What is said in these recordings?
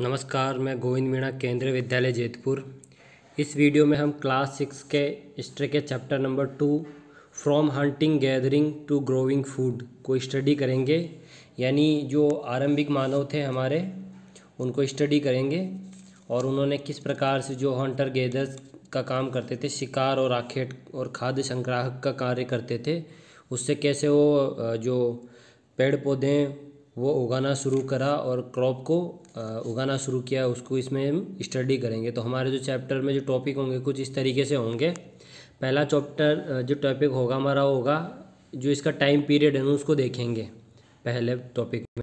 नमस्कार मैं गोविंद मीणा केंद्रीय विद्यालय जेतपुर इस वीडियो में हम क्लास सिक्स के हिस्ट्री के chapter number two from hunting gathering to growing food को स्टडी करेंगे यानी जो आरंभिक मानव थे हमारे उनको स्टडी करेंगे और उन्होंने किस प्रकार से जो हंटर गैदर्स का काम करते थे शिकार और आखेट और खाद्य संग्राहक का कार्य करते थे उससे कैसे वो जो पेड़ पौधे वो उगाना शुरू करा और क्रॉप को उगाना शुरू किया उसको इसमें हम स्टडी करेंगे तो हमारे जो चैप्टर में जो टॉपिक होंगे कुछ इस तरीके से होंगे पहला चैप्टर जो टॉपिक होगा हमारा होगा जो इसका टाइम पीरियड है उसको देखेंगे पहले टॉपिक में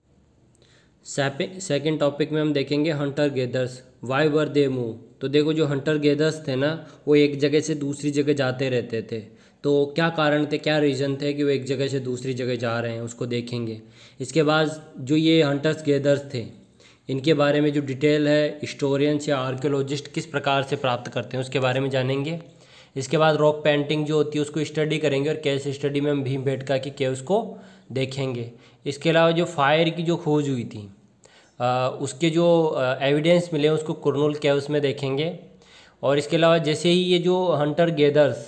सेकेंड टॉपिक में हम देखेंगे hunter gathers why were they move तो देखो जो हंटर गेदर्स थे ना वो एक जगह से दूसरी जगह जाते रहते थे तो क्या कारण थे क्या रीज़न थे कि वो एक जगह से दूसरी जगह जा रहे हैं उसको देखेंगे इसके बाद जो ये हंटर्स गेदर्स थे इनके बारे में जो डिटेल है हिस्टोरियंस या आर्कियोलॉजिस्ट किस प्रकार से प्राप्त करते हैं उसके बारे में जानेंगे इसके बाद रॉक पेंटिंग जो होती है उसको स्टडी करेंगे और कैसे स्टडी में हम भीम बेटका की केव्स को देखेंगे इसके अलावा जो फायर की जो खोज हुई थी आ, उसके जो एविडेंस मिले उसको कुरनूल केव्स में देखेंगे और इसके अलावा जैसे ही ये जो हंटर गेदर्स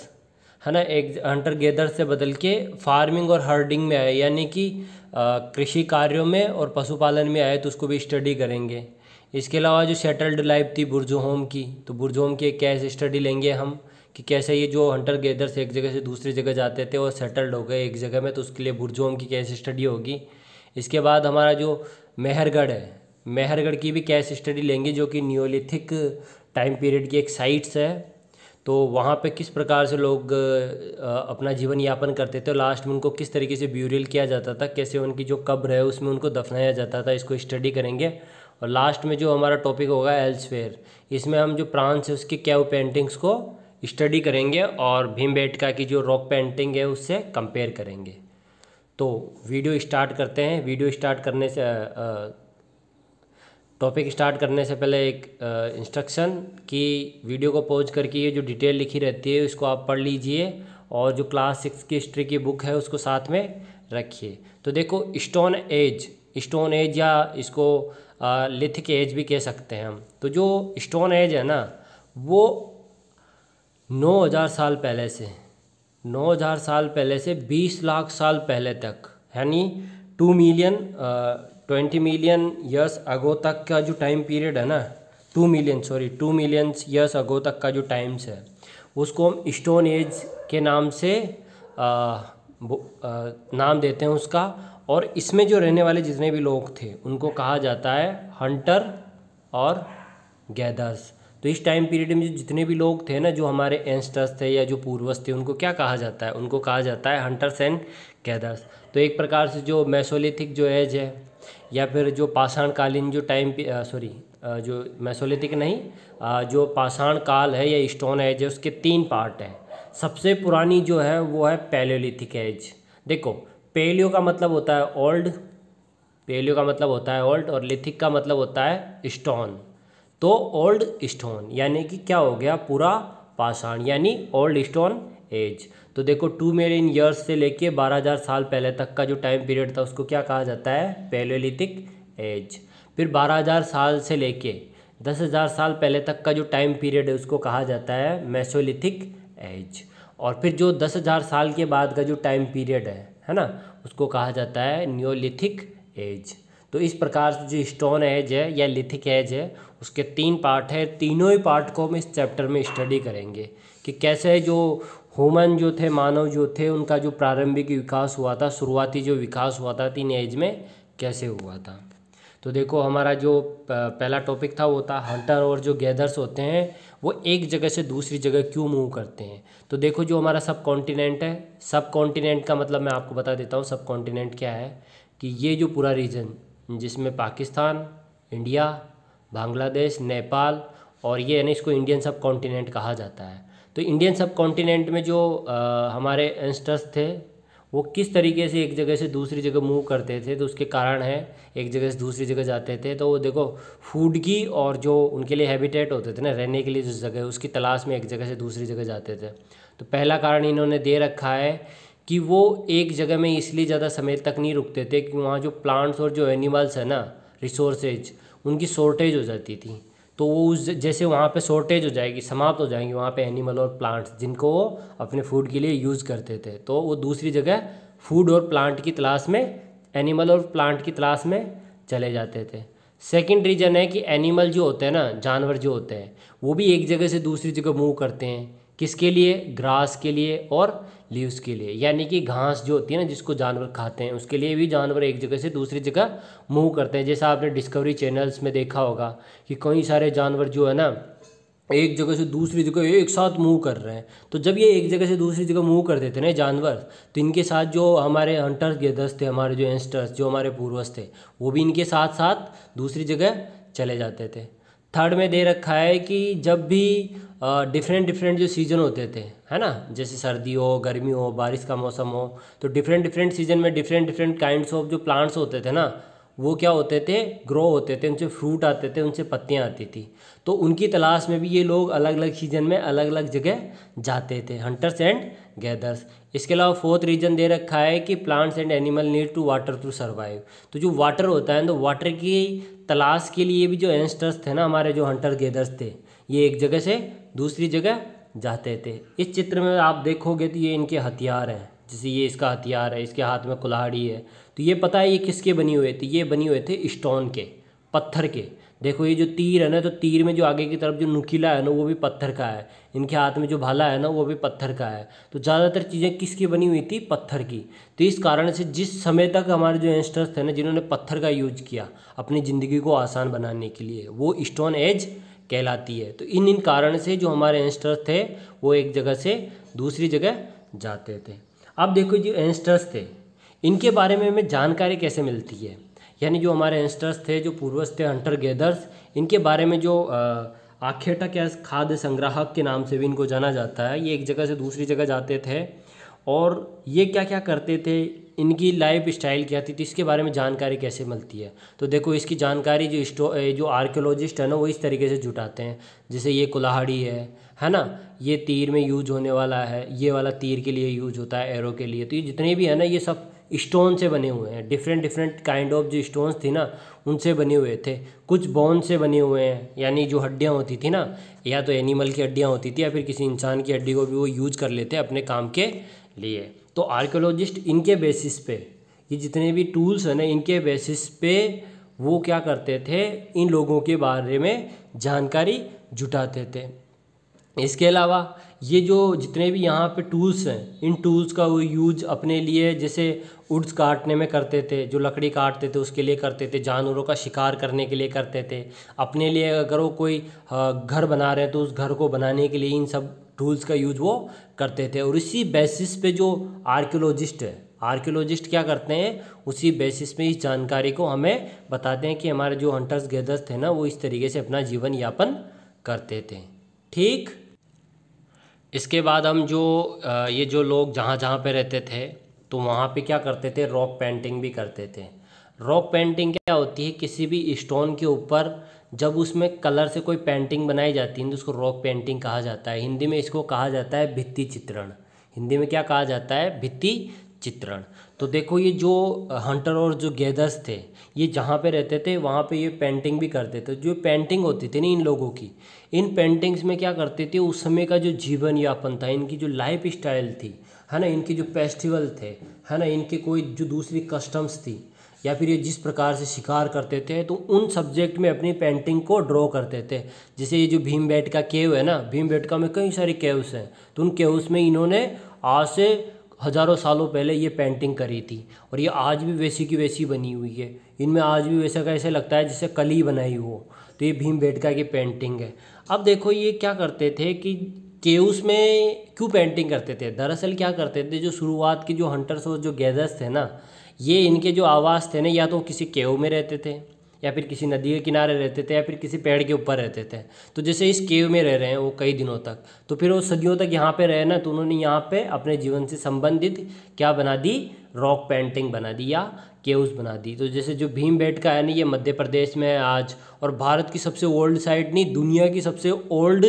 है ना एक हंटर गेदर से बदल के फार्मिंग और हर्डिंग में आए यानी कि कृषि कार्यों में और पशुपालन में आए तो उसको भी स्टडी करेंगे इसके अलावा जो सेटल्ड लाइफ थी बुरजोहोम की तो बुरजोहोम की एक कैसे स्टडी लेंगे हम कि कैसे ये जो हंटर गेदर्स एक जगह से दूसरी जगह जाते थे और सेटल्ड हो गए एक जगह में तो उसके लिए बुरजोहोम की कैसे स्टडी होगी इसके बाद हमारा जो मेहरगढ़ है मेहरगढ़ की भी कैश स्टडी लेंगे जो कि न्योलिथिक टाइम पीरियड की एक साइट्स है तो वहाँ पे किस प्रकार से लोग अपना जीवन यापन करते थे और लास्ट में उनको किस तरीके से ब्यूरियल किया जाता था कैसे उनकी जो कब्र है उसमें उनको दफनाया जाता था इसको स्टडी करेंगे और लास्ट में जो हमारा टॉपिक होगा एल्सफेयर इसमें हम जो प्रांस है उसकी कैव पेंटिंग्स को स्टडी करेंगे और बैठका की जो रॉक पेंटिंग है उससे कंपेयर करेंगे तो वीडियो स्टार्ट करते हैं वीडियो स्टार्ट करने से आ, आ, टॉपिक स्टार्ट करने से पहले एक इंस्ट्रक्शन कि वीडियो को पॉज करके ये जो डिटेल लिखी रहती है इसको आप पढ़ लीजिए और जो क्लास सिक्स की हिस्ट्री की बुक है उसको साथ में रखिए तो देखो स्टोन एज स्टोन एज या इसको लिथिक एज भी कह सकते हैं हम तो जो स्टोन एज है ना वो 9000 साल पहले से 9000 साल पहले से 20 लाख साल पहले तक यानी two million twenty million years ago तक का जो टाइम पीरियड है ना two million sorry two million years ago तक का जो टाइम्स है उसको हम स्टोन एज के नाम से आ, आ, नाम देते हैं उसका और इसमें जो रहने वाले जितने भी लोग थे उनको कहा जाता है हंटर और गैदर्स तो इस टाइम पीरियड में जितने भी लोग थे ना जो हमारे एंस्टर्स थे या जो पूर्वज थे उनको क्या कहा जाता है उनको कहा जाता है हंटर्स एंड गैदर्स तो एक प्रकार से जो मैसोलिथिक जो एज है या फिर जो पाषाणकालीन जो टाइम सॉरी जो मैसोलिथिक नहीं जो पाषाण काल है या स्टोन एज है उसके तीन पार्ट हैं सबसे पुरानी जो है वो है पैलियोलिथिक एज देखो पेलियो का मतलब होता है ओल्ड पेलियो का मतलब होता है ओल्ड और लिथिक का मतलब होता है स्टोन तो ओल्ड स्टोन यानी कि क्या हो गया पूरा पाषाण यानी ओल्ड स्टोन एज तो देखो टू मिलियन ईयर्स से लेके बारह हज़ार साल पहले तक का जो टाइम पीरियड था उसको क्या कहा जाता है पेलोलिथिक एज फिर बारह हज़ार साल से लेके दस हज़ार साल पहले तक का जो टाइम पीरियड है उसको कहा जाता है मैसोलिथिक एज और फिर जो दस हज़ार साल के बाद का जो टाइम पीरियड है है ना उसको कहा जाता है न्योलिथिक एज तो इस प्रकार से जो स्टोन एज है या लिथिक एज है उसके तीन पार्ट है तीनों ही पार्ट को हम इस चैप्टर में स्टडी करेंगे कि कैसे जो ह्यूमन जो थे मानव जो थे उनका जो प्रारंभिक विकास हुआ था शुरुआती जो विकास हुआ था तीन एज में कैसे हुआ था तो देखो हमारा जो पहला टॉपिक था वो था हंटर और जो गैदर्स होते हैं वो एक जगह से दूसरी जगह क्यों मूव करते हैं तो देखो जो हमारा सब कॉन्टिनेंट है सब कॉन्टिनेंट का मतलब मैं आपको बता देता हूँ सब कॉन्टिनेंट क्या है कि ये जो पूरा रीजन जिसमें पाकिस्तान इंडिया बांग्लादेश नेपाल और ये यानी इसको इंडियन सब कॉन्टिनेंट कहा जाता है तो इंडियन सब कॉन्टिनेंट में जो आ, हमारे एंस्टर्स थे वो किस तरीके से एक जगह से दूसरी जगह मूव करते थे तो उसके कारण है एक जगह से दूसरी जगह जाते थे तो वो देखो फूड की और जो उनके लिए हैबिटेट होते थे ना रहने के लिए जो जगह उसकी तलाश में एक जगह से दूसरी जगह जाते थे तो पहला कारण इन्होंने दे रखा है कि वो एक जगह में इसलिए ज़्यादा समय तक नहीं रुकते थे कि वहाँ जो प्लांट्स और जो एनिमल्स हैं ना रिसोर्सेज उनकी शॉर्टेज हो जाती थी तो वो उस जैसे वहाँ पे शॉर्टेज हो जाएगी समाप्त हो जाएंगी वहाँ पे एनिमल और प्लांट्स जिनको वो अपने फूड के लिए यूज़ करते थे तो वो दूसरी जगह फूड और प्लांट की तलाश में एनिमल और प्लांट की तलाश में चले जाते थे सेकंड रीज़न है कि एनिमल जो होते हैं ना जानवर जो होते हैं वो भी एक जगह से दूसरी जगह मूव करते हैं किसके लिए ग्रास के लिए और लीव्स के लिए यानी कि घास जो होती है ना जिसको जानवर खाते हैं उसके लिए भी जानवर एक जगह से दूसरी जगह मूव करते हैं जैसा आपने डिस्कवरी चैनल्स में देखा होगा कि कई सारे जानवर जो है ना एक जगह से दूसरी जगह एक साथ मूव कर रहे हैं तो जब ये एक जगह से दूसरी जगह मूव कर देते ना जानवर तो इनके साथ जो हमारे हंटर्स गेदर्स थे हमारे जो एंस्टर्स जो हमारे पूर्वज थे वो भी इनके साथ साथ दूसरी जगह चले जाते थे थर्ड में दे रखा है कि जब भी डिफरेंट डिफरेंट जो सीज़न होते थे है ना जैसे सर्दी हो गर्मी हो बारिश का मौसम हो तो डिफरेंट डिफरेंट सीज़न में डिफरेंट डिफरेंट काइंड्स ऑफ जो प्लांट्स होते थे ना वो क्या होते थे ग्रो होते थे उनसे फ्रूट आते थे उनसे पत्तियाँ आती थी तो उनकी तलाश में भी ये लोग अलग अलग सीजन में अलग अलग जगह जाते थे हंटर्स एंड गैदर्स इसके अलावा फोर्थ रीजन दे रखा है कि plants and animal need to water to survive तो जो वाटर होता है तो वाटर की तलाश के लिए भी जो एंस्टर्स थे ना हमारे जो हंटर गेदर्स थे ये एक जगह से दूसरी जगह जाते थे इस चित्र में आप देखोगे तो ये इनके हथियार हैं जैसे ये इसका हथियार है इसके हाथ में कुल्हाड़ी है तो ये पता है ये किसके बनी हुए थे ये बनी हुए थे स्टोन के पत्थर के देखो ये जो तीर है ना तो तीर में जो आगे की तरफ जो नुकीला है ना वो भी पत्थर का है इनके हाथ में जो भाला है ना वो भी पत्थर का है तो ज़्यादातर चीज़ें किसकी बनी हुई थी पत्थर की तो इस कारण से जिस समय तक हमारे जो एंस्टर्स थे ना जिन्होंने पत्थर का यूज किया अपनी ज़िंदगी को आसान बनाने के लिए वो स्टोन एज कहलाती है तो इन इन कारण से जो हमारे एंस्टर्स थे वो एक जगह से दूसरी जगह जाते थे अब देखो जो एंस्टर्स थे इनके बारे में हमें जानकारी कैसे मिलती है यानी जो हमारे एंस्टर्स थे जो पूर्वज थे हंटर गेदर्स इनके बारे में जो आखेटक या खाद्य संग्राहक के नाम से भी इनको जाना जाता है ये एक जगह से दूसरी जगह जाते थे और ये क्या क्या करते थे इनकी लाइफ स्टाइल क्या थी तो इसके बारे में जानकारी कैसे मिलती है तो देखो इसकी जानकारी जो स्टो जो आर्कियोलॉजिस्ट है ना वो इस तरीके से जुटाते हैं जैसे ये कुल्हाड़ी है है ना ये तीर में यूज होने वाला है ये वाला तीर के लिए यूज होता है एरो के लिए तो ये जितने भी है ना ये सब स्टोन से बने हुए हैं डिफरेंट डिफरेंट काइंड ऑफ जो स्टोन्स थी ना उनसे बने हुए थे कुछ बोन से बने हुए हैं यानी जो हड्डियाँ होती थी ना या तो एनिमल की हड्डियाँ होती थी या फिर किसी इंसान की हड्डी को भी वो यूज कर लेते अपने काम के लिए तो आर्कियोलॉजिस्ट इनके बेसिस पे ये जितने भी टूल्स हैं ना इनके बेसिस पे वो क्या करते थे इन लोगों के बारे में जानकारी जुटाते थे इसके अलावा ये जो जितने भी यहाँ पे टूल्स हैं इन टूल्स का वो यूज अपने लिए जैसे उड्स काटने में करते थे जो लकड़ी काटते थे उसके लिए करते थे जानवरों का शिकार करने के लिए करते थे अपने लिए अगर वो कोई घर बना रहे हैं तो उस घर को बनाने के लिए इन सब टूल्स का यूज वो करते थे और इसी बेसिस पे जो आर्कियोलॉजिस्ट है आर्कियोलॉजिस्ट क्या करते हैं उसी बेसिस में इस जानकारी को हमें बताते हैं कि हमारे जो हंटर्स गेदर्स थे ना वो इस तरीके से अपना जीवन यापन करते थे ठीक इसके बाद हम जो ये जो लोग जहाँ जहाँ पे रहते थे तो वहाँ पे क्या करते थे रॉक पेंटिंग भी करते थे रॉक पेंटिंग क्या होती है किसी भी स्टोन के ऊपर जब उसमें कलर से कोई पेंटिंग बनाई जाती है तो उसको रॉक पेंटिंग कहा जाता है हिंदी में इसको कहा जाता है भित्ति चित्रण हिंदी में क्या कहा जाता है भित्ति चित्रण तो देखो ये जो हंटर और जो गेदर्स थे ये जहाँ पे रहते थे वहाँ पे ये पेंटिंग भी करते थे जो पेंटिंग होती थी ना इन लोगों की इन पेंटिंग्स में क्या करते थे उस समय का जो जीवन यापन था इनकी जो लाइफ स्टाइल थी है ना इनके जो फेस्टिवल थे है ना इनके कोई जो दूसरी कस्टम्स थी या फिर ये जिस प्रकार से शिकार करते थे तो उन सब्जेक्ट में अपनी पेंटिंग को ड्रॉ करते थे जैसे ये जो भीम बेट का केव है ना भीम बेट का में कई सारे केव्स हैं तो उन केव्स में इन्होंने आज से हज़ारों सालों पहले ये पेंटिंग करी थी और ये आज भी वैसी की वैसी बनी हुई है इनमें आज भी वैसा का ऐसा लगता है जैसे कली बनाई हो तो ये भीम बेटका की पेंटिंग है अब देखो ये क्या करते थे कि केउस में क्यों पेंटिंग करते थे दरअसल क्या करते थे जो शुरुआत के जो हंटर्स और जो गैदर्स थे ना ये इनके जो आवास थे ना या तो किसी केव में रहते थे या फिर किसी नदी के किनारे रहते थे या फिर किसी पेड़ के ऊपर रहते थे तो जैसे इस केव में रह रहे हैं वो कई दिनों तक तो फिर वो सदियों तक यहाँ पे रहे ना तो उन्होंने यहाँ पे अपने जीवन से संबंधित क्या बना दी रॉक पेंटिंग बना दी या केव्स बना दी तो जैसे जो भीम बेट का है ना ये मध्य प्रदेश में है आज और भारत की सबसे ओल्ड साइट नहीं दुनिया की सबसे old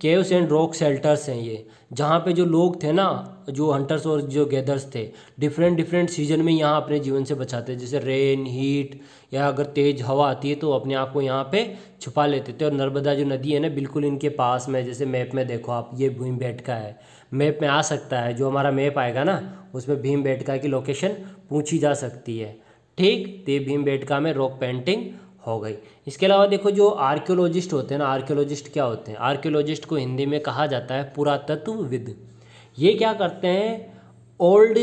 caves and rock shelters हैं ये जहाँ पे जो लोग थे ना जो हंटर्स और जो गैदर्स थे डिफरेंट डिफरेंट सीजन में यहाँ अपने जीवन से बचाते जैसे रेन हीट या अगर तेज़ हवा आती है तो अपने आप को यहाँ पे छुपा लेते थे और नर्मदा जो नदी है ना बिल्कुल इनके पास में जैसे मैप में देखो आप ये भीम बैठ का है मैप में आ सकता है जो हमारा मैप आएगा ना उसमें भीम बेटका की लोकेशन पूछी जा सकती है ठीक तो ये भीम बेटका में रॉक पेंटिंग हो गई इसके अलावा देखो जो आर्क्योलॉजिस्ट होते हैं ना आर्क्योलॉजिस्ट क्या होते हैं आर्क्योलॉजिस्ट को हिंदी में कहा जाता है पुरातत्वविद ये क्या करते हैं ओल्ड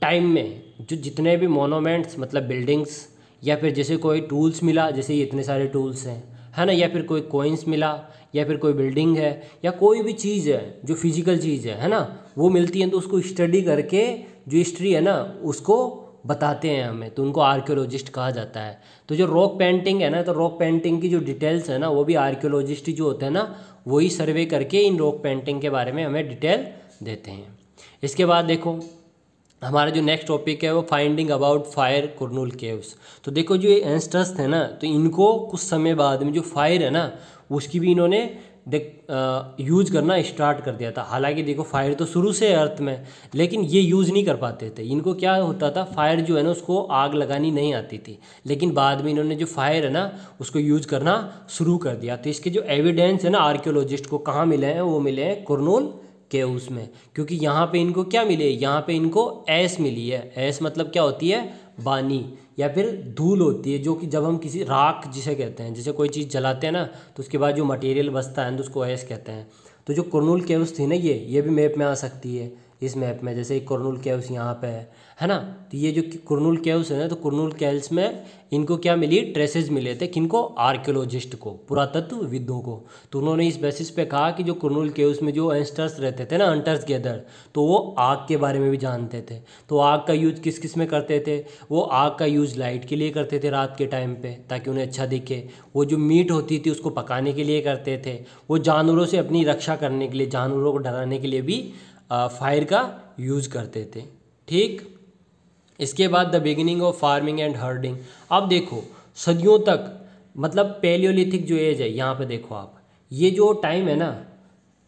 टाइम में जो जितने भी मोनोमेंट्स मतलब बिल्डिंग्स या फिर जैसे कोई टूल्स मिला जैसे इतने सारे टूल्स हैं है ना या फिर कोई कोइंस मिला या फिर कोई बिल्डिंग है या कोई भी चीज़ है जो फिजिकल चीज़ है है ना वो मिलती है तो उसको स्टडी करके जो हिस्ट्री है ना उसको बताते हैं हमें तो उनको आर्क्योलॉजिस्ट कहा जाता है तो जो रॉक पेंटिंग है ना तो रॉक पेंटिंग की जो डिटेल्स है ना वो भी आर्क्योलॉजिस्ट जो होते हैं ना वही सर्वे करके इन रॉक पेंटिंग के बारे में हमें डिटेल देते हैं इसके बाद देखो हमारा जो नेक्स्ट टॉपिक है वो finding about fire Kurnool caves तो देखो जो ये एंस्टर्स थे ना तो इनको कुछ समय बाद में जो फायर है ना उसकी भी इन्होंने देख यूज करना स्टार्ट कर दिया था हालांकि देखो फायर तो शुरू से अर्थ में लेकिन ये यूज़ नहीं कर पाते थे इनको क्या होता था फायर जो है ना उसको आग लगानी नहीं आती थी लेकिन बाद में इन्होंने जो फायर है ना उसको यूज करना शुरू कर दिया तो इसके जो एविडेंस है ना आर्क्योलॉजिस्ट को कहाँ मिले हैं वो मिले हैं कुरनूल के उसमें क्योंकि यहाँ पे इनको क्या मिले यहाँ पे इनको ऐस मिली है ऐस मतलब क्या होती है बानी या फिर धूल होती है जो कि जब हम किसी राख जिसे कहते हैं जैसे कोई चीज़ जलाते हैं ना तो उसके बाद जो मटेरियल बचता है तो उसको ऐस कहते हैं तो जो कर्नूल केव्स थी ना ये ये भी मैप में आ सकती है इस मैप में जैसे कुरनूल केव्स यहाँ पे है है ना तो ये जो कुरनूल केव्स है ना तो कुरनूल कैल्स में इनको क्या मिली ट्रेसेज मिले थे किनको आर्कियोलॉजिस्ट को पुरातत्वविदों को तो उन्होंने इस बेसिस पे कहा कि जो कुरनूल केव्स में जो एंस्टर्स रहते थे ना अंटर्स गैदर तो वो आग के बारे में भी जानते थे तो आग का यूज किस किस में करते थे वो आग का यूज लाइट के लिए करते थे रात के टाइम पर ताकि उन्हें अच्छा दिखे वो जो मीट होती थी उसको पकाने के लिए करते थे वो जानवरों से अपनी रक्षा करने के लिए जानवरों को डराने के लिए भी फायर का यूज करते थे ठीक इसके बाद the beginning of farming and herding अब देखो सदियों तक मतलब पेलियोलिथिक जो एज है यहाँ पे देखो आप ये जो टाइम है ना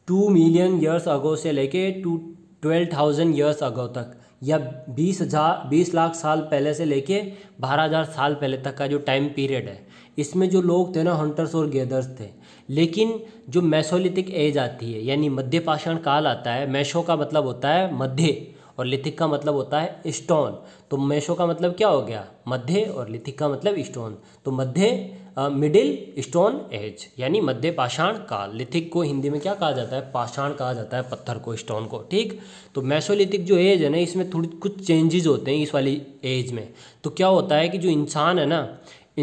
टू मिलियन ईयर्स अगो से लेके two twelve thousand years ago तक या बीस हज़ार बीस लाख साल पहले से लेके बारह हज़ार साल पहले तक का जो टाइम पीरियड है इसमें जो लोग थे ना हंटर्स और गेदर्स थे लेकिन जो मैसोलिथिक एज आती है यानी मध्य पाषाण काल आता है मैशो का मतलब होता है मध्य और लिथिक का मतलब होता है स्टोन तो मैशो का मतलब क्या हो गया मध्य और लिथिक का मतलब स्टोन तो मध्य मिडिल स्टोन एज यानी मध्य पाषाण काल लिथिक को हिंदी में क्या कहा जाता है पाषाण कहा जाता है पत्थर को स्टोन को ठीक तो मैसोलिथिक जो एज है ना इसमें थोड़ी कुछ चेंजेस होते हैं इस वाली एज में तो क्या होता है कि जो इंसान है ना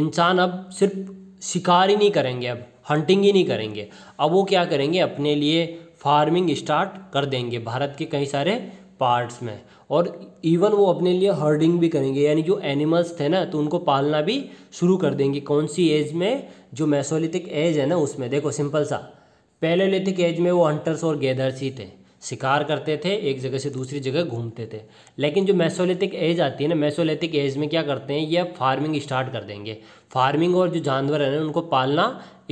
इंसान अब सिर्फ शिकार ही नहीं करेंगे अब हंटिंग ही नहीं करेंगे अब वो क्या करेंगे अपने लिए फार्मिंग स्टार्ट कर देंगे भारत के कई सारे पार्ट्स में और इवन वो अपने लिए हर्डिंग भी करेंगे यानी जो एनिमल्स थे ना तो उनको पालना भी शुरू कर देंगे कौन सी एज में जो मैसोलिथिक एज है ना उसमें देखो सिंपल सा पैलोलिथिक एज में वो हंटर्स और गैदर्स ही थे शिकार करते थे एक जगह से दूसरी जगह घूमते थे लेकिन जो मैसोलिथिक एज आती है ना मैसोलिथिक एज में क्या करते हैं ये फार्मिंग स्टार्ट कर देंगे फार्मिंग और जो जानवर हैं उनको पालना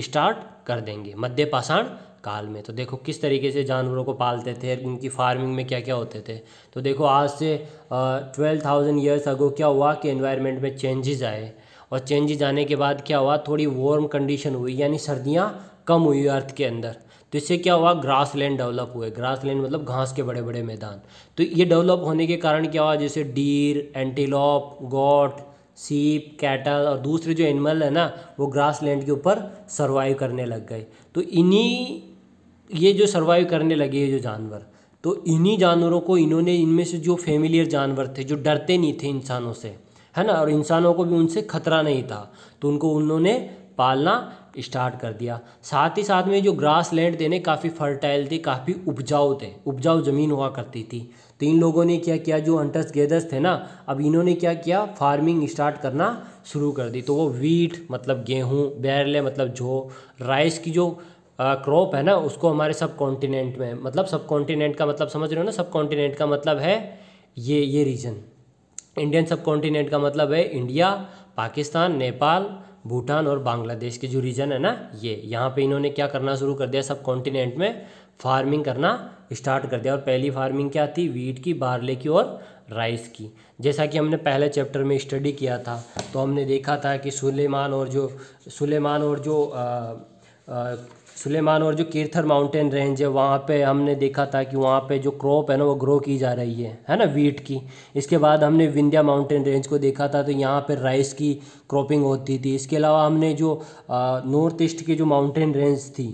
स्टार्ट कर देंगे मध्य पाषाण काल में तो देखो किस तरीके से जानवरों को पालते थे उनकी फार्मिंग में क्या क्या होते थे तो देखो आज से ट्वेल्व थाउजेंड ईयर्स अगो क्या हुआ कि एनवायरनमेंट में चेंजेस आए और चेंजेस आने के बाद क्या हुआ थोड़ी वार्म कंडीशन हुई यानी सर्दियाँ कम हुई अर्थ के अंदर तो इससे क्या हुआ ग्रास लैंड डेवलप हुए ग्रास लैंड मतलब घास के बड़े बड़े मैदान तो ये डेवलप होने के कारण क्या हुआ जैसे डीर एंटीलॉप गोट सीप कैटल और दूसरे जो एनिमल है ना वो ग्रास लैंड के ऊपर सर्वाइव करने लग गए तो इन्हीं ये जो सर्वाइव करने लगे हैं जो जानवर तो इन्हीं जानवरों को इन्होंने इनमें से जो फेमिलियर जानवर थे जो डरते नहीं थे इंसानों से है ना और इंसानों को भी उनसे खतरा नहीं था तो उनको उन्होंने पालना स्टार्ट कर दिया साथ ही साथ में जो ग्रास लैंड थे ना काफ़ी फर्टाइल थे काफ़ी उपजाऊ थे उपजाऊ ज़मीन हुआ करती थी तो इन लोगों ने क्या किया जो हंटर्स गेदर्स थे ना अब इन्होंने क्या किया फार्मिंग स्टार्ट करना शुरू कर दी तो वो वीट मतलब गेहूँ बैरले मतलब जो राइस की जो क्रॉप है ना उसको हमारे सब कॉन्टिनेंट में मतलब सब कॉन्टिनेंट का मतलब समझ रहे हो ना सब कॉन्टिनेंट का मतलब है ये ये रीजन इंडियन सब कॉन्टिनेंट का मतलब है इंडिया पाकिस्तान नेपाल भूटान और बांग्लादेश के जो रीजन है ना ये यहाँ पे इन्होंने क्या करना शुरू कर दिया सब कॉन्टिनेंट में फार्मिंग करना स्टार्ट कर दिया और पहली फार्मिंग क्या थी वीट की बारले की और राइस की जैसा कि हमने पहले चैप्टर में स्टडी किया था तो हमने देखा था कि सुलेमान और जो सुलेमान और जो आ, आ, सुलेमान और जो कीर्थर माउंटेन रेंज है वहाँ पे हमने देखा था कि वहाँ पे जो क्रॉप है ना वो ग्रो की जा रही है है ना वीट की इसके बाद हमने विंध्या माउंटेन रेंज को देखा था तो यहाँ पे राइस की क्रॉपिंग होती थी इसके अलावा हमने जो नॉर्थ ईस्ट की जो माउंटेन रेंज थी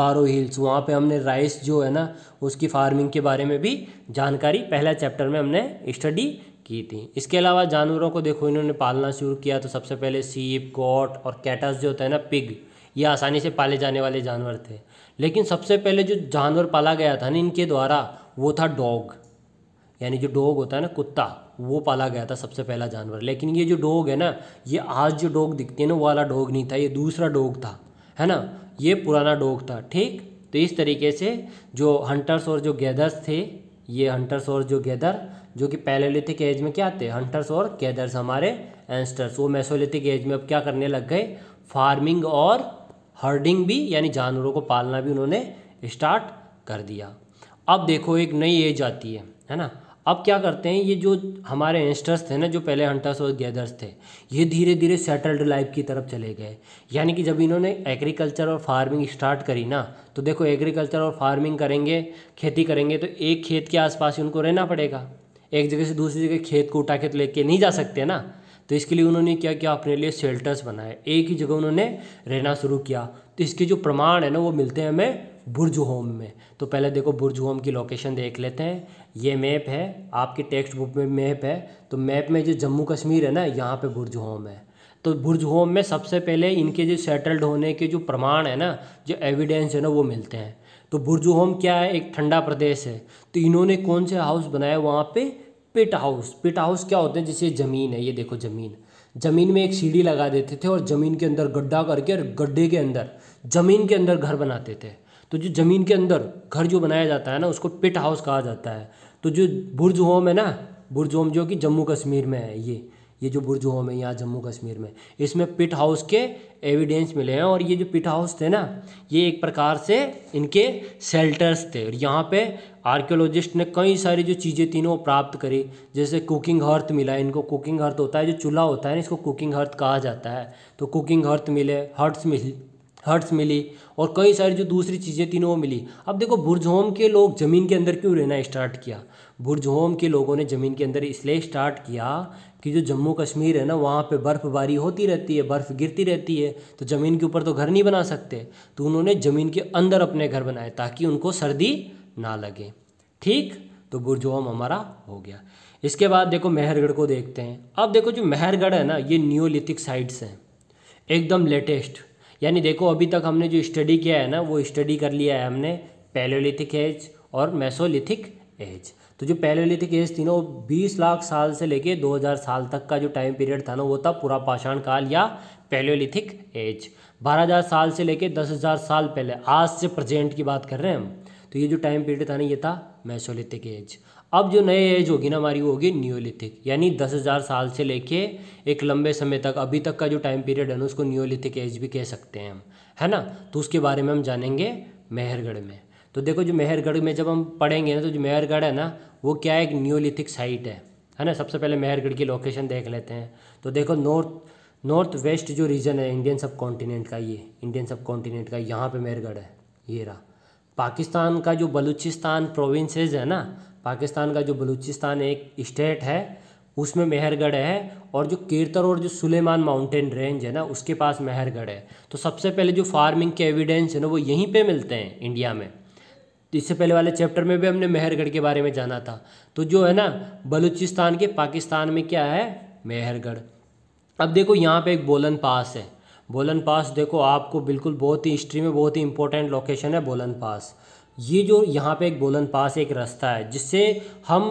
गारो हिल्स वहाँ पे हमने राइस जो है ना उसकी फार्मिंग के बारे में भी जानकारी पहला चैप्टर में हमने स्टडी की थी इसके अलावा जानवरों को देखो इन्होंने पालना शुरू किया तो सबसे पहले सीप गोट और कैटस जो होता है ना पिग ये आसानी से पाले जाने वाले जानवर थे लेकिन सबसे पहले जो जानवर पाला गया था ना इनके द्वारा वो था डॉग यानी जो डॉग होता है ना कुत्ता वो पाला गया था सबसे पहला जानवर लेकिन ये जो डॉग है ना ये आज जो डॉग दिखते हैं ना वो वाला डॉग नहीं था ये दूसरा डॉग था है ना ये पुराना डॉग था ठीक तो इस तरीके से जो हंटर्स और जो गैदर्स थे ये हंटर्स और जो गैदर जो कि पैलोलिथिक एज में क्या थे हंटर्स और गैदर्स हमारे एंस्टर्स वो मैसोलिथिक एज में अब क्या करने लग गए फार्मिंग और हर्डिंग भी यानी जानवरों को पालना भी उन्होंने स्टार्ट कर दिया अब देखो एक नई एज आती है है ना अब क्या करते हैं ये जो हमारे एंस्टर्स थे ना जो पहले हंटर्स और गैदर्स थे ये धीरे धीरे सेटल्ड लाइफ की तरफ चले गए यानी कि जब इन्होंने एग्रीकल्चर और फार्मिंग स्टार्ट करी ना तो देखो एग्रीकल्चर और फार्मिंग करेंगे खेती करेंगे तो एक खेत के आसपास ही उनको रहना पड़ेगा एक जगह से दूसरी जगह खेत को उठा के तो लेके नहीं जा सकते ना तो इसके लिए उन्होंने क्या किया अपने लिए शेल्टर्स बनाए एक ही जगह उन्होंने रहना शुरू किया तो इसके जो प्रमाण है ना वो मिलते हैं हमें बुर्ज होम में तो पहले देखो बुर्ज होम की लोकेशन देख लेते हैं ये मैप है आपकी टेक्स्ट बुक में मैप है तो मैप में जो जम्मू कश्मीर है ना यहाँ पे बुर्ज होम है तो बुर्ज होम में सबसे पहले इनके जो सेटल्ड होने के जो प्रमाण है ना जो एविडेंस है ना वो मिलते हैं तो बुर्ज होम क्या है एक ठंडा प्रदेश है तो इन्होंने कौन से हाउस बनाए वहाँ पे पिट हाउस पिट हाउस क्या होते हैं जैसे ज़मीन है ये देखो ज़मीन ज़मीन में एक सीढ़ी लगा देते थे और ज़मीन के अंदर गड्ढा करके और गड्ढे के अंदर ज़मीन के अंदर घर बनाते थे तो जो ज़मीन के अंदर घर जो बनाया जाता है ना उसको पिट हाउस कहा जाता है तो जो बुर्ज होम है ना बुर्ज होम जो कि जम्मू कश्मीर में है ये ये जो बुर्ज होम है यहाँ जम्मू कश्मीर में इसमें पिट हाउस के एविडेंस मिले हैं और ये जो पिट हाउस थे ना ये एक प्रकार से इनके सेल्टर्स थे और यहाँ पे आर्कियोलॉजिस्ट ने कई सारी जो चीज़ें तीनों प्राप्त करी जैसे कुकिंग हर्थ मिला इनको कुकिंग हर्थ होता है जो चूल्हा होता है ना इसको कुकिंग हर्थ कहा जाता है तो कुकिंग हर्थ मिले हर्ट्स मिली हर्ट्स मिली और कई सारी जो दूसरी चीज़ें तीनों वो मिली अब देखो बुर्ज होम के लोग ज़मीन के अंदर क्यों रहना स्टार्ट किया बुर्ज होम के लोगों ने ज़मीन के अंदर इसलिए स्टार्ट किया कि जो जम्मू कश्मीर है ना वहाँ पे बर्फ़बारी होती रहती है बर्फ़ गिरती रहती है तो ज़मीन के ऊपर तो घर नहीं बना सकते तो उन्होंने ज़मीन के अंदर अपने घर बनाए ताकि उनको सर्दी ना लगे ठीक तो बुरजोम हमारा हो गया इसके बाद देखो मेहरगढ़ को देखते हैं अब देखो जो मेहरगढ़ है ना ये न्योलिथिक साइट्स हैं एकदम लेटेस्ट यानी देखो अभी तक हमने जो स्टडी किया है ना वो स्टडी कर लिया है हमने पैलोलिथिक एज और मैसोलिथिक एज तो जो पहले वाली थी केस थी ना वो बीस लाख साल से लेके 2000 साल तक का जो टाइम पीरियड था ना वो था पूरा पाषाण काल या पैलोलिथिक एज 12000 साल से लेके 10000 साल पहले आज से प्रेजेंट की बात कर रहे हैं हम तो ये जो टाइम पीरियड था ना ये था मैसोलिथिक एज अब जो नए एज होगी ना हमारी वो होगी न्योलिथिक यानी दस हज़ार साल से लेके एक लंबे समय तक अभी तक का जो टाइम पीरियड है ना उसको न्योलिथिक एज भी कह सकते हैं हम है ना तो उसके बारे में हम जानेंगे मेहरगढ़ में तो देखो जो मेहरगढ़ में जब हम पढ़ेंगे ना तो जो मेहरगढ़ है ना वो क्या एक न्यूलिथिक साइट है है ना सबसे पहले मेहरगढ़ की लोकेशन देख लेते हैं तो देखो नॉर्थ नॉर्थ वेस्ट जो रीजन है इंडियन सब कॉन्टिनेंट का ये इंडियन सब कॉन्टिनेंट का यहाँ पे मेहरगढ़ है ये रहा पाकिस्तान का जो बलूचिस्तान प्रोविंसेस है ना पाकिस्तान का जो बलूचिस्तान एक स्टेट है उसमें मेहरगढ़ है और जो कीर्तर और जो सुलेमान माउंटेन रेंज है ना उसके पास मेहरगढ़ है तो सबसे पहले जो फार्मिंग के एविडेंस है ना वो यहीं पर मिलते हैं इंडिया में तो इससे पहले वाले चैप्टर में भी हमने मेहरगढ़ के बारे में जाना था तो जो है ना बलूचिस्तान के पाकिस्तान में क्या है मेहरगढ़ अब देखो यहाँ पे एक बोलन पास है बोलन पास देखो आपको बिल्कुल बहुत ही हिस्ट्री में बहुत ही इंपॉर्टेंट लोकेशन है बोलन पास ये जो यहाँ पे एक बोलन पास एक रास्ता है जिससे हम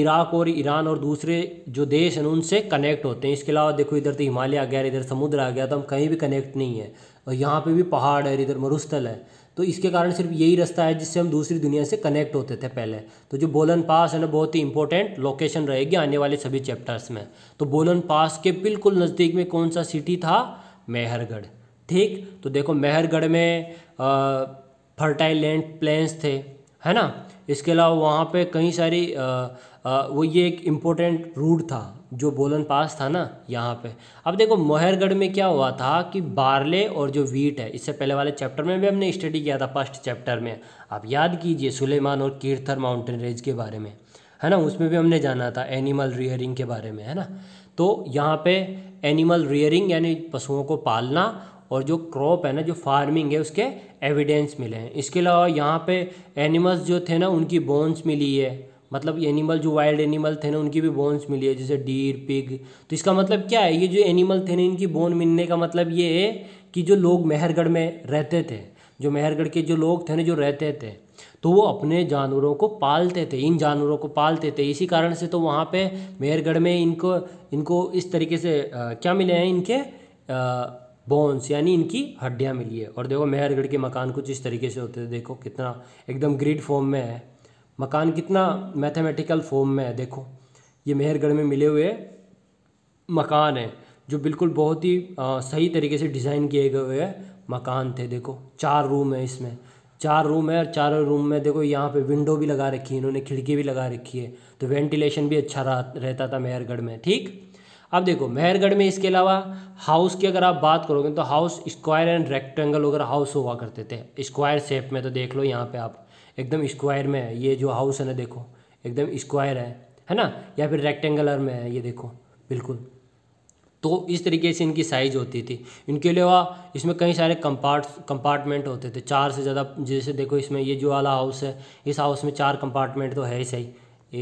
इराक और ईरान और दूसरे जो देश हैं उनसे कनेक्ट होते हैं इसके अलावा देखो इधर तो हिमालय आ गया इधर समुद्र आ गया तो हम कहीं भी कनेक्ट नहीं है और यहाँ पर भी पहाड़ है इधर मरुस्थल है तो इसके कारण सिर्फ यही रास्ता है जिससे हम दूसरी दुनिया से कनेक्ट होते थे पहले तो जो बोलन पास है ना बहुत ही इंपॉर्टेंट लोकेशन रहेगी आने वाले सभी चैप्टर्स में तो बोलन पास के बिल्कुल नज़दीक में कौन सा सिटी था मेहरगढ़ ठीक तो देखो मेहरगढ़ में फर्टाइल लैंड प्लेन्स थे है ना इसके अलावा वहाँ पर कई सारी आ, वो ये एक इम्पोर्टेंट रूट था जो बोलन पास था ना यहाँ पे अब देखो मोहरगढ़ में क्या हुआ था कि बारले और जो वीट है इससे पहले वाले चैप्टर में भी हमने स्टडी किया था फर्स्ट चैप्टर में आप याद कीजिए सुलेमान और कीर्थर माउंटेन रेंज के बारे में है ना उसमें भी हमने जाना था एनिमल रियरिंग के बारे में है ना तो यहाँ पे एनिमल रियरिंग यानी पशुओं को पालना और जो क्रॉप है ना जो फार्मिंग है उसके एविडेंस मिले हैं इसके अलावा यहाँ पे एनिमल्स जो थे ना उनकी बोन्स मिली है मतलब एनिमल जो वाइल्ड एनिमल थे ना उनकी भी बोन्स मिली है जैसे डीर पिग तो इसका मतलब क्या है ये जो एनिमल थे ना इनकी बोन मिलने का मतलब ये है कि जो लोग मेहरगढ़ में रहते थे जो मेहरगढ़ के जो लोग थे ना जो रहते थे तो वो अपने जानवरों को पालते थे इन जानवरों को पालते थे इसी कारण से तो वहाँ पे मेहरगढ़ में इनको इनको इस तरीके से आ, क्या मिले हैं इनके बोन्स यानी इनकी हड्डियाँ मिली है और देखो मेहरगढ़ के मकान कुछ इस तरीके से होते थे देखो कितना एकदम ग्रिड फॉर्म में है मकान कितना मैथमेटिकल फॉर्म में है देखो ये मेहरगढ़ में मिले हुए मकान है जो बिल्कुल बहुत ही आ, सही तरीके से डिज़ाइन किए गए हुए मकान थे देखो चार रूम है इसमें चार रूम है और चारों रूम में देखो यहाँ पे विंडो भी लगा रखी है इन्होंने खिड़की भी लगा रखी है तो वेंटिलेशन भी अच्छा रहता था मेहरगढ़ में ठीक अब देखो मेहरगढ़ में इसके अलावा हाउस की अगर आप बात करोगे तो हाउस स्क्वायर एंड रेक्टेंगल वगैरह हाउस हुआ करते थे स्क्वायर शेप में तो देख लो यहाँ पर आप एकदम स्क्वायर में है ये जो हाउस है ना देखो एकदम स्क्वायर है है ना या फिर रेक्टेंगुलर में है ये देखो बिल्कुल तो इस तरीके से इनकी साइज होती थी इनके अलावा इसमें कई सारे कंपार्ट कंपार्टमेंट होते थे चार से ज़्यादा जैसे देखो इसमें ये जो वाला हाउस है इस हाउस में चार कंपार्टमेंट तो है ही सही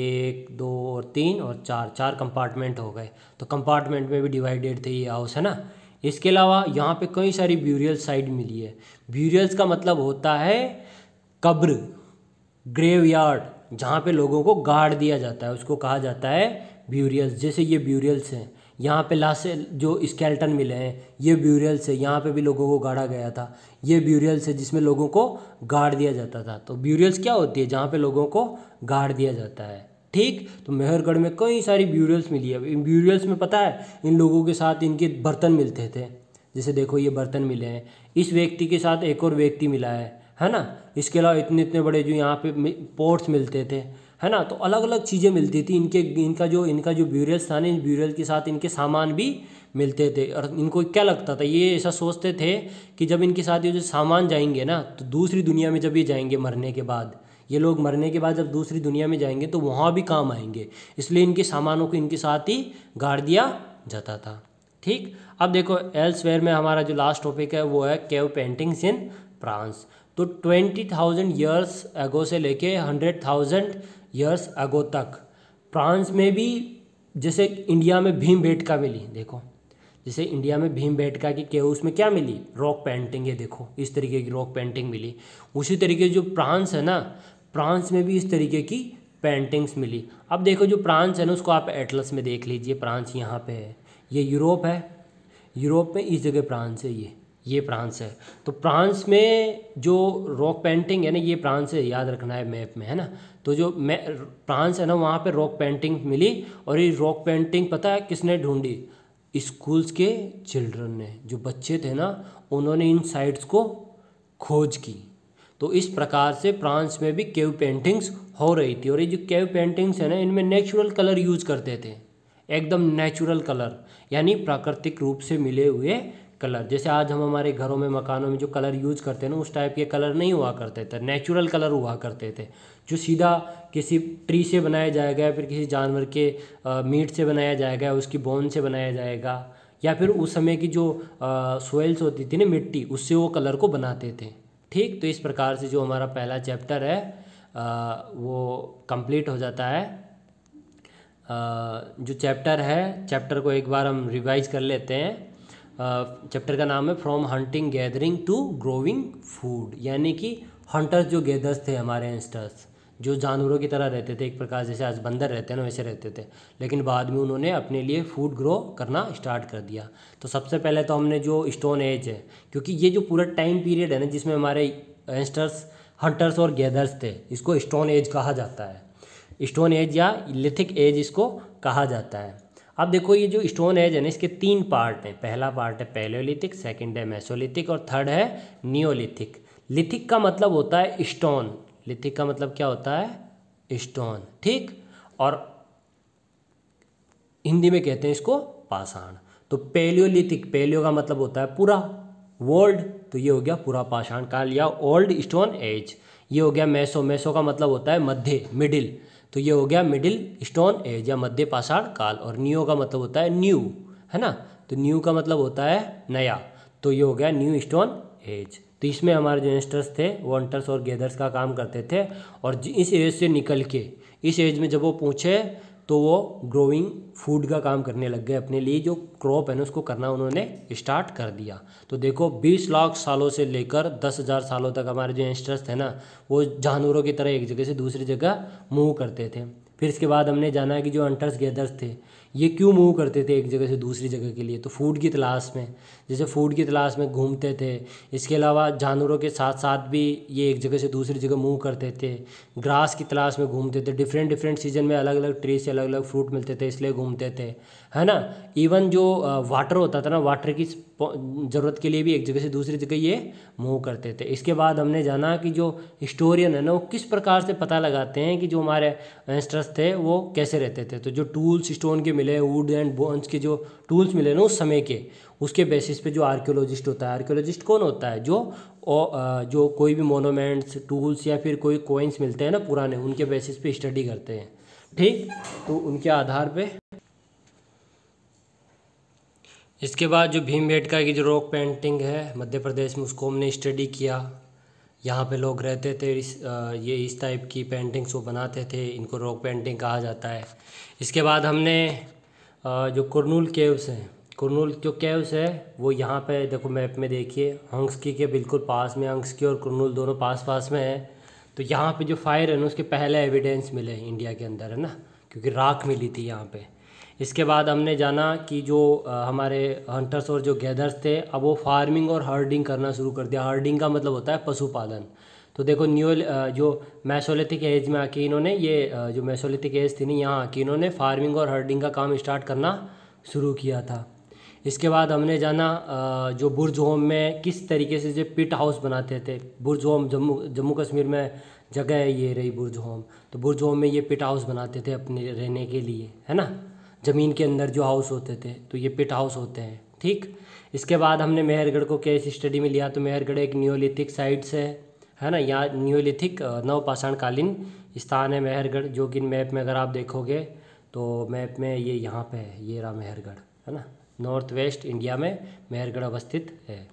एक दो और तीन और चार चार कंपार्टमेंट हो गए तो कंपार्टमेंट में भी डिवाइडेड थे ये हाउस है ना इसके अलावा यहाँ पे कई सारी ब्यूरियल साइड मिली है ब्यूरियल्स का मतलब होता है कब्र ग्रेवयार्ड जहाँ पे लोगों को गाड़ दिया जाता है उसको कहा जाता है ब्यूरियल्स जैसे ये ब्यूरियल्स हैं यहाँ पे लाश जो स्केल्टन मिले हैं ये ब्यूरियल्स है यहाँ पे भी लोगों को गाड़ा गया था ये ब्यूरियल्स है जिसमें लोगों को गाड़ दिया जाता था तो ब्यूरियल्स क्या होती है जहाँ पे लोगों को गाड़ दिया जाता है ठीक तो मेहरगढ़ में कई सारी ब्यूरियल्स मिली है इन ब्यूरियल्स में पता है इन लोगों के साथ इनके बर्तन मिलते थे जैसे देखो ये बर्तन मिले हैं इस व्यक्ति के साथ एक और व्यक्ति मिला है है ना इसके अलावा इतने इतने बड़े जो यहाँ पे पोर्ट्स मिलते थे है ना तो अलग अलग चीज़ें मिलती थी इनके इनका जो इनका जो ब्यूरियल्स था ना इन ब्यूरियल के साथ इनके सामान भी मिलते थे और इनको क्या लगता था ये ऐसा सोचते थे कि जब इनके साथ ये जो सामान जाएंगे ना तो दूसरी दुनिया में जब ये जाएंगे मरने के बाद ये लोग मरने के बाद जब दूसरी दुनिया में जाएंगे तो वहाँ भी काम आएंगे इसलिए इनके सामानों को इनके साथ ही गाड़ दिया जाता था ठीक अब देखो एल्सवेयर में हमारा जो लास्ट टॉपिक है वो है केव पेंटिंग्स इन फ्रांस तो ट्वेंटी थाउजेंड ईयर्स एगो से लेके हंड्रेड थाउजेंड ईयर्स एगो तक फ्रांस में भी जैसे इंडिया में भीम बेटका मिली देखो जैसे इंडिया में भीम बेटका की क्या उसमें क्या मिली रॉक पेंटिंग है देखो इस तरीके की रॉक पेंटिंग मिली उसी तरीके जो फ्रांस है ना फ्रांस में भी इस तरीके की पेंटिंग्स मिली अब देखो जो फ्रांस है ना उसको आप एटलस में देख लीजिए फ्रांस यहाँ पे है ये यूरोप है यूरोप में इस जगह फ्रांस है ये ये फ्रांस है तो फ्रांस में जो रॉक पेंटिंग है ना ये फ्रांस है याद रखना है मैप में है ना तो जो मैं फ्रांस है ना वहाँ पे रॉक पेंटिंग मिली और ये रॉक पेंटिंग पता है किसने ढूंढी स्कूल्स के चिल्ड्रन ने जो बच्चे थे ना उन्होंने इन साइट्स को खोज की तो इस प्रकार से फ्रांस में भी केव पेंटिंग्स हो रही थी और ये जो केव पेंटिंग्स है ना इनमें नेचुरल कलर यूज करते थे एकदम नेचुरल कलर यानी प्राकृतिक रूप से मिले हुए कलर जैसे आज हम हमारे घरों में मकानों में जो कलर यूज़ करते हैं ना उस टाइप के कलर नहीं हुआ करते थे नेचुरल कलर हुआ करते थे जो सीधा किसी ट्री से बनाया जाएगा या फिर किसी जानवर के मीट से बनाया जाएगा उसकी बोन से बनाया जाएगा या फिर उस समय की जो सोइल्स होती थी ना मिट्टी उससे वो कलर को बनाते थे ठीक तो इस प्रकार से जो हमारा पहला चैप्टर है आ, वो कंप्लीट हो जाता है आ, जो चैप्टर है चैप्टर को एक बार हम रिवाइज कर लेते हैं चैप्टर का नाम है from hunting gathering to growing food यानी कि हंटर्स जो गैदर्स थे हमारे एंस्टर्स जो जानवरों की तरह रहते थे एक प्रकार जैसे आज बंदर रहते हैं ना वैसे रहते थे लेकिन बाद में उन्होंने अपने लिए फूड ग्रो करना स्टार्ट कर दिया तो सबसे पहले तो हमने जो स्टोन एज है क्योंकि ये जो पूरा टाइम पीरियड है ना जिसमें हमारे एंस्टर्स हंटर्स और गैदर्स थे इसको स्टोन एज कहा जाता है स्टोन एज या लिथिक एज इसको कहा जाता है अब देखो ये जो स्टोन एज है ना इसके तीन पार्ट हैं पहला पार्ट है पैलोलिथिक सेकंड है मैसोलिथिक और थर्ड है नियोलिथिक लिथिक का मतलब होता है स्टोन लिथिक का मतलब क्या होता है स्टोन ठीक और हिंदी में कहते हैं इसको पाषाण तो पेलियोलिथिक पेलियो का मतलब होता है पूरा वर्ल्ड तो ये हो गया पूरा पाषाण काल या ओल्ड स्टोन एज ये हो गया मैसो मैसो का मतलब होता है मध्य मिडिल तो ये हो गया मिडिल स्टोन एज या मध्य पाषाण काल और न्यू का मतलब होता है न्यू है ना तो न्यू का मतलब होता है नया तो ये हो गया न्यू स्टोन एज तो इसमें हमारे जो यंगस्टर्स थे वो हंटर्स और गेदर्स का काम करते थे और इस एज से निकल के इस एज में जब वो पूछे तो वो ग्रोइंग फूड का काम करने लग गए अपने लिए जो क्रॉप है ना उसको करना उन्होंने स्टार्ट कर दिया तो देखो 20 लाख सालों से लेकर 10,000 सालों तक हमारे जो एंस्टर्स थे ना वो जानवरों की तरह एक जगह से दूसरी जगह मूव करते थे फिर इसके बाद हमने जाना कि जो अंटर्स गैदर्स थे ये क्यों मूव करते थे एक जगह से दूसरी जगह के लिए तो फूड की तलाश में जैसे फूड की तलाश में घूमते थे इसके अलावा जानवरों के साथ साथ भी ये एक जगह से दूसरी जगह मूव करते थे ग्रास की तलाश में घूमते थे डिफरेंट डिफरेंट सीजन में अलग अलग ट्री से अलग अलग फ्रूट मिलते थे इसलिए घूमते थे है ना इवन जो वाटर होता था ना वाटर की ज़रूरत के लिए भी एक जगह से दूसरी जगह ये मूव करते थे इसके बाद हमने जाना कि जो हिस्टोरियन है ना वो किस प्रकार से पता लगाते हैं कि जो हमारे एंस्टर्स थे वो कैसे रहते थे तो जो टूल्स स्टोन के मिले वुड एंड बोन्स के जो टूल्स मिले ना उस समय के उसके बेसिस पे जो आर्कियोलॉजिस्ट होता है आर्कियोलॉजिस्ट कौन होता है जो ओ, जो कोई भी मोनोमेंट्स टूल्स या फिर कोई कोइंस मिलते हैं ना पुराने उनके बेसिस पे स्टडी करते हैं ठीक तो उनके आधार पे इसके बाद जो भीम बेटका की जो रॉक पेंटिंग है मध्य प्रदेश में उसको हमने स्टडी किया यहाँ पे लोग रहते थे इस ये इस टाइप की पेंटिंग्स वो बनाते थे इनको रॉक पेंटिंग कहा जाता है इसके बाद हमने जो कुरनूल केव्स हैं कुरनूल जो केव्स है वो यहाँ पे देखो मैप में देखिए हंगस्की के बिल्कुल पास में हंगस्की और कुरनूल दोनों पास पास में है तो यहाँ पे जो फायर है ना उसके पहले एविडेंस मिले इंडिया के अंदर है ना क्योंकि राख मिली थी यहाँ पे इसके बाद हमने जाना कि जो हमारे हंटर्स और जो गैदर्स थे अब वो फार्मिंग और हर्डिंग करना शुरू कर दिया हर्डिंग का मतलब होता है पशुपालन तो देखो न्यू जो मैसोलिथिक एज में आके इन्होंने ये जो मैसोलिथिक एज थी ना यहाँ आके इन्होंने फार्मिंग और हर्डिंग का काम स्टार्ट करना शुरू किया था इसके बाद हमने जाना जो बुर्ज होम में किस तरीके से जो पिट हाउस बनाते थे बुर्ज होम जम्मू जम्मू कश्मीर में जगह है ये रही बुर्ज होम तो बुर्ज होम में ये पिट हाउस बनाते थे अपने रहने के लिए है ना ज़मीन के अंदर जो हाउस होते थे तो ये पिट हाउस होते हैं ठीक इसके बाद हमने मेहरगढ़ को कैसे स्टडी में लिया तो मेहरगढ़ एक न्योलिथिक साइट्स है है ना यहाँ न्यूलिथिक नवपाषाणकालीन स्थान है मेहरगढ़ जो कि मैप में अगर आप देखोगे तो मैप में ये यहाँ पे है ये रहा मेहरगढ़ है ना नॉर्थ वेस्ट इंडिया में मेहरगढ़ अवस्थित है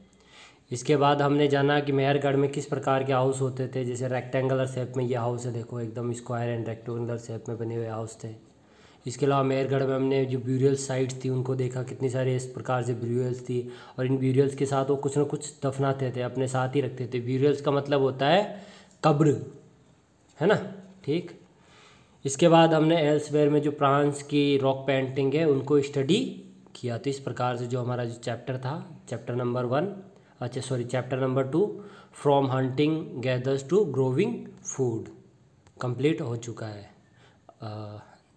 इसके बाद हमने जाना कि मेहरगढ़ में किस प्रकार के हाउस होते थे जैसे रेक्टेंगुलर शेप में ये हाउस है देखो एकदम स्क्वायर एंड रेक्टेंगुलर शेप में बने हुए हाउस थे इसके अलावा मेहरगढ़ में हमने जो ब्यूरियल साइट्स थी उनको देखा कितनी सारे इस प्रकार से ब्यूरियल्स थी और इन ब्यूरियल्स के साथ वो कुछ ना कुछ दफनाते थे अपने साथ ही रखते थे ब्यूरियल्स का मतलब होता है कब्र है ना ठीक इसके बाद हमने एल्सवेयर में जो फ्रांस की रॉक पेंटिंग है उनको स्टडी किया तो इस प्रकार से जो हमारा जो चैप्टर था चैप्टर नंबर वन अच्छा sorry chapter number two from hunting gathers to growing food complete हो चुका है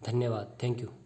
धन्यवाद थैंक यू